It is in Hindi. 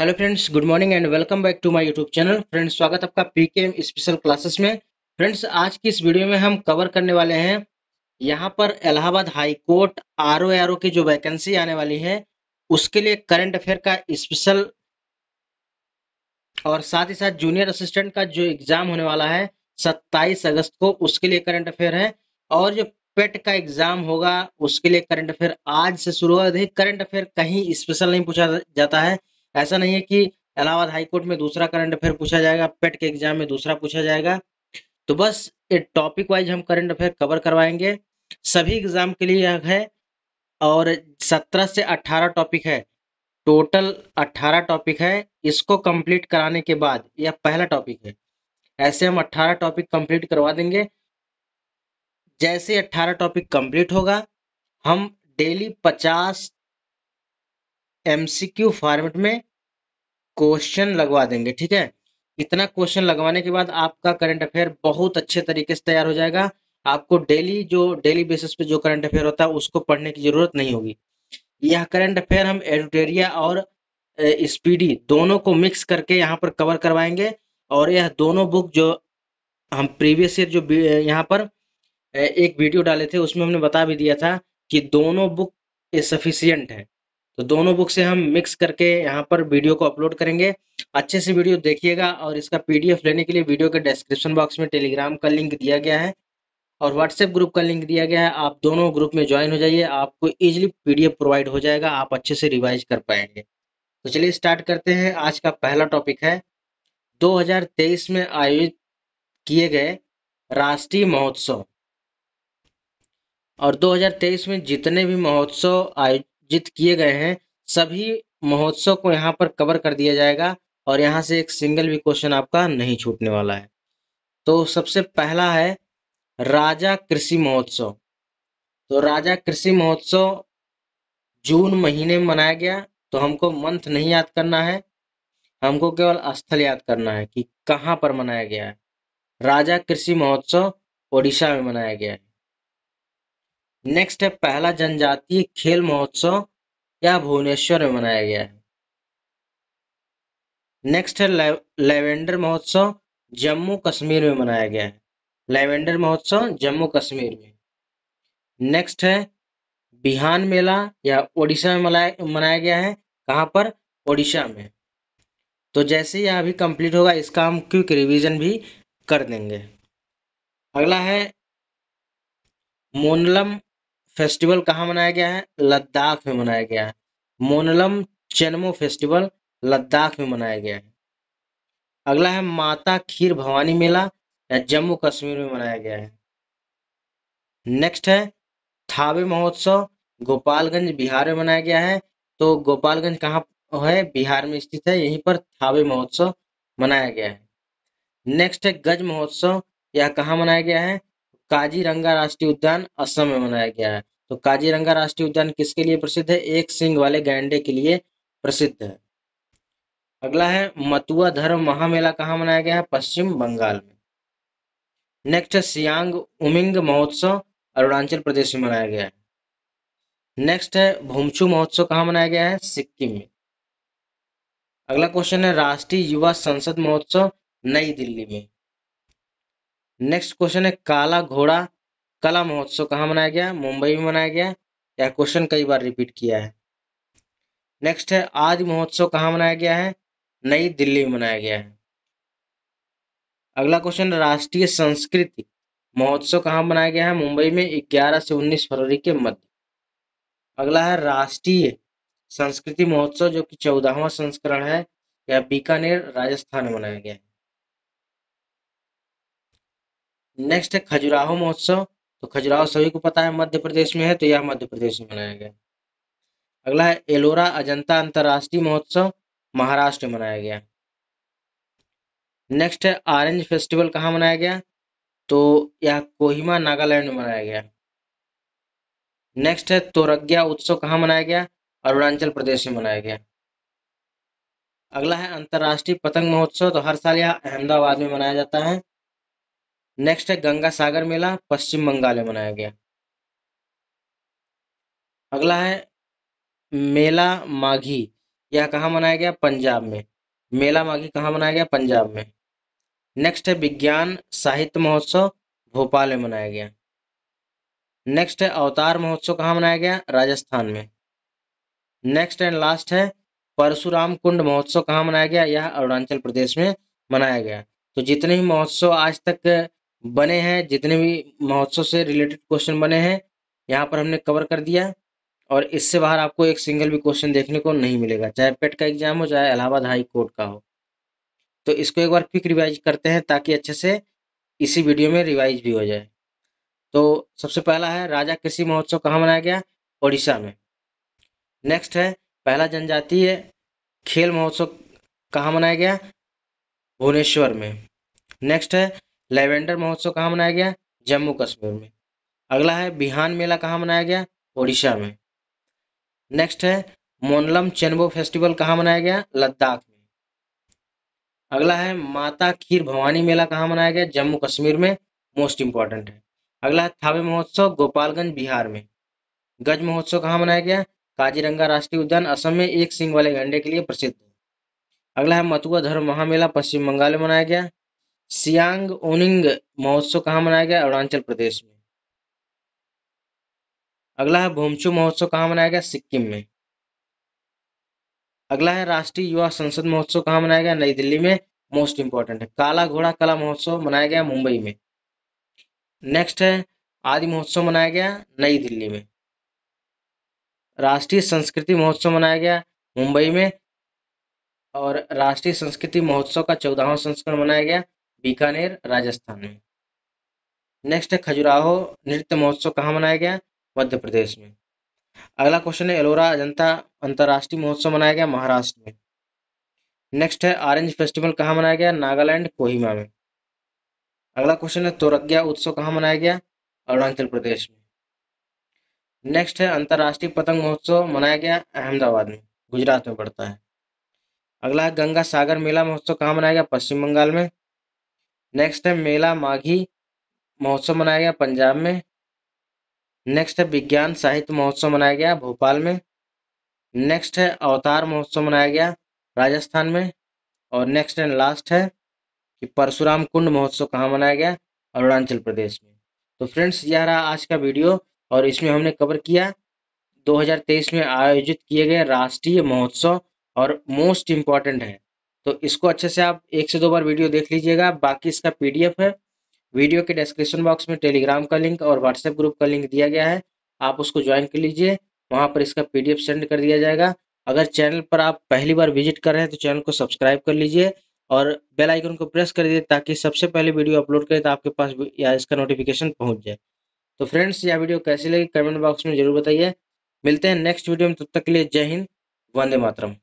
hello friends good morning and welcome back to my YouTube channel friends स्वागत आपका पीकेएम स्पेशल क्लासेस में फ्रेंड्स आज की इस वीडियो में हम कवर करने वाले हैं यहाँ पर Allahabad high court R O की जो वैकेंसी आने वाली है उसके लिए करंट अफेयर का स्पेशल और साथ ही साथ जूनियर असिस्टेंट का जो एग्जाम होने वाला है सत्ताईस अगस्त को उसके लिए करंट अफेयर है और जो पेट e का एग्जाम होगा उसके लिए करंट अफेयर आज से शुरू होगा देखिए करंट अफेयर कहीं स्पेशल नहीं पूछा जाता है ऐसा नहीं है कि इलाहाबाद हाईकोर्ट में दूसरा करंट अफेयर पूछा जाएगा पेट के एग्जाम में दूसरा पूछा जाएगा तो बस टॉपिक वाइज हम करंट अफेयर कवर करवाएंगे सभी एग्जाम के लिए है और सत्रह से अट्ठारह टॉपिक है टोटल अट्ठारह टॉपिक है इसको कंप्लीट कराने के बाद यह पहला टॉपिक है ऐसे हम अट्ठारह टॉपिक कंप्लीट करवा देंगे जैसे अट्ठारह टॉपिक कंप्लीट होगा हम डेली पचास एमसीक्यू फॉर्मेट में क्वेश्चन लगवा देंगे ठीक है इतना क्वेश्चन लगवाने के बाद आपका करंट अफेयर बहुत अच्छे तरीके से तैयार हो जाएगा आपको डेली जो डेली बेसिस पे जो करंट अफेयर होता है उसको पढ़ने की जरूरत नहीं होगी यह करंट अफेयर हम एडिटेरिया और स्पीडी दोनों को मिक्स करके यहाँ पर कवर करवाएंगे और यह दोनों बुक जो हम प्रीवियस ईयर जो यहाँ पर एक वीडियो डाले थे उसमें हमने बता भी दिया था कि दोनों बुक सफिशियंट है तो दोनों बुक से हम मिक्स करके यहाँ पर वीडियो को अपलोड करेंगे अच्छे से वीडियो देखिएगा और इसका पीडीएफ लेने के लिए वीडियो के डिस्क्रिप्शन बॉक्स में टेलीग्राम का लिंक दिया गया है और व्हाट्सएप ग्रुप का लिंक दिया गया है आप दोनों ग्रुप में ज्वाइन हो जाइए आपको इजिली पीडीएफ प्रोवाइड हो जाएगा आप अच्छे से रिवाइज कर पाएंगे तो चलिए स्टार्ट करते हैं आज का पहला टॉपिक है 2023 में आयोजित किए गए राष्ट्रीय महोत्सव और 2023 में जितने भी महोत्सव आयोजित आयोजित किए गए हैं सभी महोत्सव को यहाँ पर कवर कर दिया जाएगा और यहाँ से एक सिंगल भी क्वेश्चन आपका नहीं छूटने वाला है तो सबसे पहला है राजा कृषि महोत्सव तो राजा कृषि महोत्सव जून महीने में मनाया गया तो हमको मंथ नहीं याद करना है हमको केवल स्थल याद करना है कि कहाँ पर मनाया गया है राजा कृषि महोत्सव ओडिशा में मनाया गया है नेक्स्ट है पहला जनजातीय खेल महोत्सव यह भुवनेश्वर में मनाया गया है नेक्स्ट है लेवेंडर महोत्सव जम्मू कश्मीर में मनाया गया है लेवेंडर महोत्सव जम्मू कश्मीर में नेक्स्ट है बिहान मेला या ओडिशा में मनाया गया है कहाँ पर ओडिशा में तो जैसे ही अभी कंप्लीट होगा इसका हम क्विक रिवीजन भी कर देंगे अगला है मोनलम फेस्टिवल कहाँ मनाया गया है लद्दाख में मनाया गया है मोनलम चनमो फेस्टिवल लद्दाख में मनाया गया है अगला है माता खीर भवानी मेला जम्मू कश्मीर में मनाया गया है नेक्स्ट है थावे महोत्सव गोपालगंज बिहार में मनाया गया है तो गोपालगंज कहाँ है बिहार में स्थित है यहीं पर थावे महोत्सव मनाया गया है नेक्स्ट है गज महोत्सव यह कहाँ मनाया गया है काजीरंगा राष्ट्रीय उद्यान असम में मनाया गया है तो काजीरंगा राष्ट्रीय उद्यान किसके लिए प्रसिद्ध है एक सिंह वाले गैंडे के लिए प्रसिद्ध है अगला है मतुआ धर्म महामेला कहाँ मनाया गया है पश्चिम बंगाल में नेक्स्ट है सियांग उमिंग महोत्सव अरुणाचल प्रदेश में मनाया गया है नेक्स्ट है भूमचू महोत्सव कहाँ मनाया गया है सिक्किम में अगला क्वेश्चन है राष्ट्रीय युवा संसद महोत्सव नई दिल्ली में नेक्स्ट क्वेश्चन है काला घोड़ा कला महोत्सव कहाँ मनाया गया मुंबई में मनाया गया यह क्वेश्चन कई बार रिपीट किया है नेक्स्ट है आज महोत्सव कहाँ मनाया गया है नई दिल्ली में मनाया गया है अगला क्वेश्चन राष्ट्रीय संस्कृति महोत्सव कहाँ मनाया गया है मुंबई में ग्यारह से उन्नीस फरवरी के मध्य अगला है राष्ट्रीय संस्कृति महोत्सव जो कि चौदाहवा संस्करण है यह बीकानेर राजस्थान में मनाया गया है नेक्स्ट है खजुराहो महोत्सव तो खजुराहो सभी को पता है मध्य प्रदेश में है तो यह मध्य प्रदेश में मनाया गया अगला है एलोरा अजंता अंतर्राष्ट्रीय महोत्सव महाराष्ट्र में मनाया गया नेक्स्ट है ऑरेंज फेस्टिवल कहाँ मनाया गया तो यह कोहिमा नागालैंड में मनाया गया नेक्स्ट है तोरग्या उत्सव कहाँ मनाया गया अरुणाचल प्रदेश में मनाया गया अगला है अंतर्राष्ट्रीय पतंग महोत्सव तो हर साल यह अहमदाबाद में मनाया जाता है नेक्स्ट है गंगा सागर मेला पश्चिम बंगाल में मनाया गया अगला है मेला माघी यह कहाँ मनाया गया पंजाब में मेला माघी कहाँ मनाया गया पंजाब में नेक्स्ट है विज्ञान साहित्य महोत्सव भोपाल में मनाया गया नेक्स्ट है अवतार महोत्सव कहाँ मनाया गया राजस्थान में नेक्स्ट एंड लास्ट है परशुराम कुंड महोत्सव कहाँ मनाया गया यह अरुणाचल प्रदेश में मनाया गया तो जितने भी महोत्सव आज तक बने हैं जितने भी महोत्सव से रिलेटेड क्वेश्चन बने हैं यहाँ पर हमने कवर कर दिया और इससे बाहर आपको एक सिंगल भी क्वेश्चन देखने को नहीं मिलेगा चाहे पेट e का एग्जाम हो चाहे इलाहाबाद हाई कोर्ट का हो तो इसको एक बार क्विक रिवाइज करते हैं ताकि अच्छे से इसी वीडियो में रिवाइज भी हो जाए तो सबसे पहला है राजा कृषि महोत्सव कहाँ मनाया गया उड़ीसा में नेक्स्ट है पहला जनजातीय खेल महोत्सव कहाँ मनाया गया भुवनेश्वर में नेक्स्ट है लेवेंडर महोत्सव कहाँ मनाया गया जम्मू कश्मीर में अगला है बिहान मेला कहाँ मनाया गया ओडिशा में नेक्स्ट है मोनलम चेनबो फेस्टिवल कहाँ मनाया गया लद्दाख में अगला है माता खीर भवानी मेला कहाँ मनाया गया जम्मू कश्मीर में मोस्ट इम्पॉर्टेंट है अगला है थावे महोत्सव गोपालगंज बिहार में गज महोत्सव कहाँ मनाया गया काजीरंगा राष्ट्रीय उद्यान असम में एक सिंह वाले गंडे के लिए प्रसिद्ध है अगला है मथुआ धर्म महामेला पश्चिम बंगाल में मनाया गया सियांग ओनिंग महोत्सव कहाँ मनाया गया अरुणाचल प्रदेश में अगला है भूमचु महोत्सव कहाँ मनाया गया सिक्किम में अगला है राष्ट्रीय युवा संसद महोत्सव कहाँ मनाया गया नई दिल्ली में मोस्ट इंपॉर्टेंट है काला घोड़ा कला महोत्सव मनाया गया मुंबई में नेक्स्ट है आदि महोत्सव मनाया गया नई दिल्ली में राष्ट्रीय संस्कृति महोत्सव मनाया गया मुंबई में और राष्ट्रीय संस्कृति महोत्सव का चौदहवा संस्करण मनाया गया बीकानेर राजस्थान में नेक्स्ट है खजुराहो नृत्य महोत्सव कहाँ मनाया गया मध्य प्रदेश में अगला क्वेश्चन है एलोरा अजंता अंतर्राष्ट्रीय महोत्सव मनाया गया महाराष्ट्र में नेक्स्ट है ऑरेंज फेस्टिवल कहाँ मनाया गया नागालैंड कोहिमा में अगला क्वेश्चन है तोरग्या उत्सव कहाँ मनाया गया अरुणाचल प्रदेश में नेक्स्ट है अंतर्राष्ट्रीय पतंग महोत्सव मनाया गया अहमदाबाद में गुजरात में पड़ता है अगला है गंगा सागर मेला महोत्सव कहाँ मनाया गया पश्चिम बंगाल में नेक्स्ट है मेला माघी महोत्सव मनाया गया पंजाब में नेक्स्ट है विज्ञान साहित्य महोत्सव मनाया गया भोपाल में नेक्स्ट है अवतार महोत्सव मनाया गया राजस्थान में और नेक्स्ट एंड लास्ट है कि परशुराम कुंड महोत्सव कहाँ मनाया गया अरुणाचल प्रदेश में तो फ्रेंड्स यह रहा आज का वीडियो और इसमें हमने कवर किया 2023 में आयोजित किए गए राष्ट्रीय महोत्सव और मोस्ट इम्पॉर्टेंट है तो इसको अच्छे से आप एक से दो बार वीडियो देख लीजिएगा बाकी इसका पीडीएफ है वीडियो के डिस्क्रिप्शन बॉक्स में टेलीग्राम का लिंक और व्हाट्सएप ग्रुप का लिंक दिया गया है आप उसको ज्वाइन कर लीजिए वहाँ पर इसका पी सेंड कर दिया जाएगा अगर चैनल पर आप पहली बार विजिट कर रहे हैं तो चैनल को सब्सक्राइब कर लीजिए और बेल आइकन को प्रेस कर दीजिए ताकि सबसे पहले वीडियो अपलोड करें तो आपके पास या इसका नोटिफिकेशन पहुंच जाए तो फ्रेंड्स यह वीडियो कैसी लगी कमेंट बॉक्स में जरूर बताइए मिलते हैं नेक्स्ट वीडियो में तब तक के लिए जय हिंद वंदे मातरम